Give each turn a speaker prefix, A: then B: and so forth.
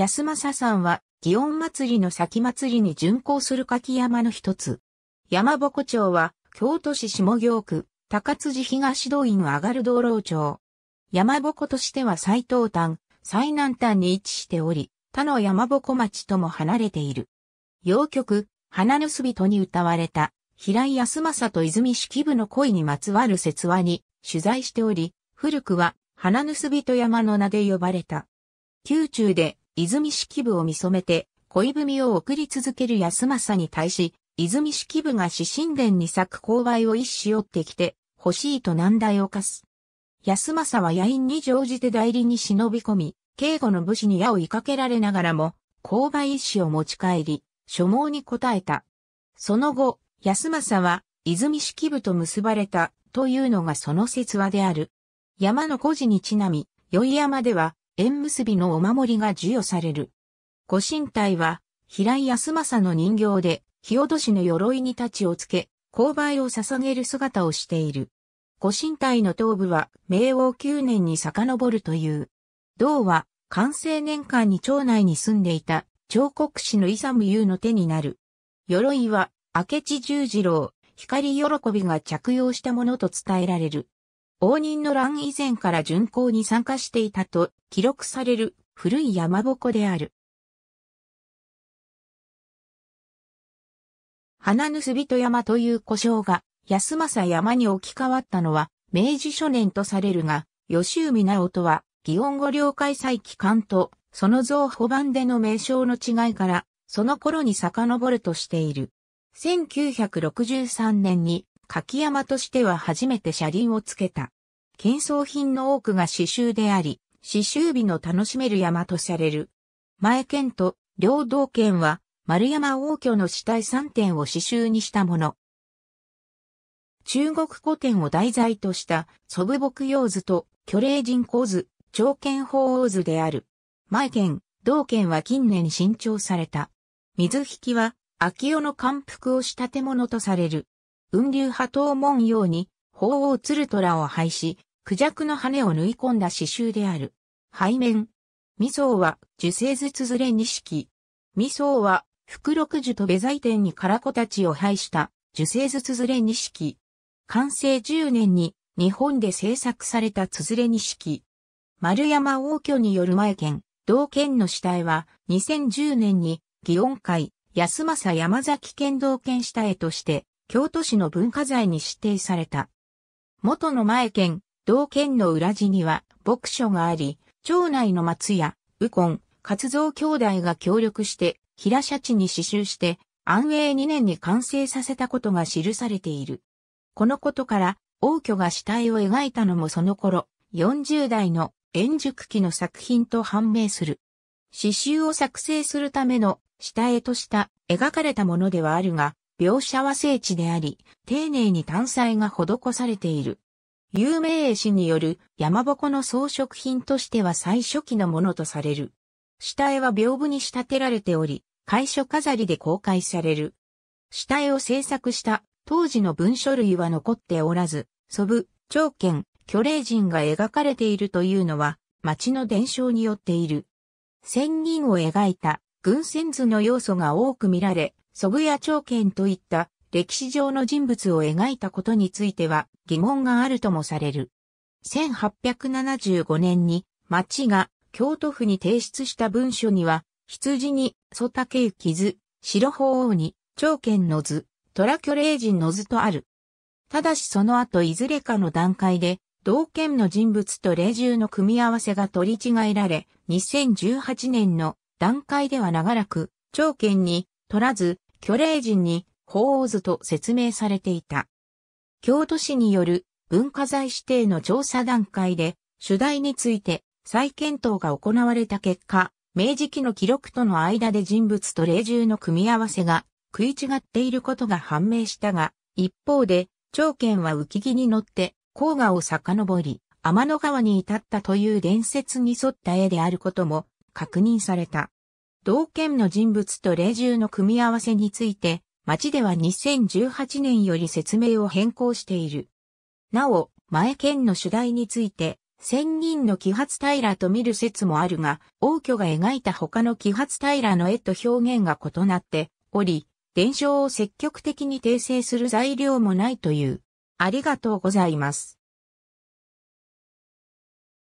A: 安政さんは、祇園祭りの先祭りに巡行する柿山の一つ。山鉾町は、京都市下京区、高辻東道院上がる道路町。山鉾としては最東端、最南端に位置しており、他の山鉾町とも離れている。洋曲、花盗人に歌われた、平井康政と泉式部の恋にまつわる説話に取材しており、古くは花盗人山の名で呼ばれた。宮中で泉式部を見染めて、恋文を送り続ける安政に対し、泉式部が死神殿に咲く勾配を一し折ってきて、欲しいと難題を課す。安政は野因に乗じて代理に忍び込み、警護の武士に矢を追いかけられながらも、勾配一子を持ち帰り、所望に応えた。その後、安政は、泉式部と結ばれた、というのがその説話である。山の孤児にちなみ、宵山では、縁結びのお守りが授与される。ご神体は、平井康政の人形で、日落しの鎧に太刀をつけ、勾配を捧げる姿をしている。ご神体の頭部は、明王9年に遡るという。銅は、完成年間に町内に住んでいた、彫刻師のイサム優の手になる。鎧は、明智十次郎、光喜びが着用したものと伝えられる。応仁の乱以前から巡行に参加していたと記録される古い山鉾である。花盗人山という故障が安政山に置き換わったのは明治初年とされるが、吉海直とは、祇園語領開催期間と、その像保番での名称の違いから、その頃に遡るとしている。1963年に柿山としては初めて車輪をつけた。金装品の多くが刺繍であり、刺繍美の楽しめる山とされる。前県と両道剣は丸山王居の死体3点を刺繍にしたもの。中国古典を題材とした祖父木用図と巨霊人工図、長剣法王図である。前県、道県は近年新調された。水引は秋代の感服をしたて物とされる。雲流派思うように、鳳凰鶴虎を廃し、クジャクの羽を縫い込んだ刺繍である。背面。未噌は、樹勢図綴れ二式。未噌は、福禄樹とベザイ天に唐子たちを廃した、樹勢図綴れ二式。完成10年に、日本で制作された綴れ二式。丸山王居による前剣、同剣の死体は、2010年に、祇園会、安政山崎剣道剣下へとして、京都市の文化財に指定された。元の前県、同県の裏地には牧所があり、町内の松屋、右近、活動兄弟が協力して、平社地に刺繍して、安永2年に完成させたことが記されている。このことから、王居が死体を描いたのもその頃、40代の円熟期の作品と判明する。刺繍を作成するための下絵とした描かれたものではあるが、描写は精緻であり、丁寧に単彩が施されている。有名絵師による山鉾の装飾品としては最初期のものとされる。下絵は屏風に仕立てられており、会所飾りで公開される。下絵を制作した当時の文書類は残っておらず、祖父、長剣、巨霊人が描かれているというのは、町の伝承によっている。仙人を描いた軍船図の要素が多く見られ、祖父や長剣といった歴史上の人物を描いたことについては疑問があるともされる。1875年に町が京都府に提出した文書には、羊に曽竹行図、白鳳凰に長剣の図、虎巨霊人の図とある。ただしその後いずれかの段階で、同剣の人物と霊獣の組み合わせが取り違えられ、2018年の段階では長らく、長剣に、取らず、巨霊人に法王図と説明されていた。京都市による文化財指定の調査段階で、主題について再検討が行われた結果、明治期の記録との間で人物と霊獣の組み合わせが食い違っていることが判明したが、一方で、長剣は浮木に乗って黄河を遡り、天の川に至ったという伝説に沿った絵であることも確認された。同県の人物と霊獣の組み合わせについて、町では2018年より説明を変更している。なお、前県の主題について、千人の気発平と見る説もあるが、王居が描いた他の気発平の絵と表現が異なっており、伝承を積極的に訂正する材料もないという。ありがとうございます。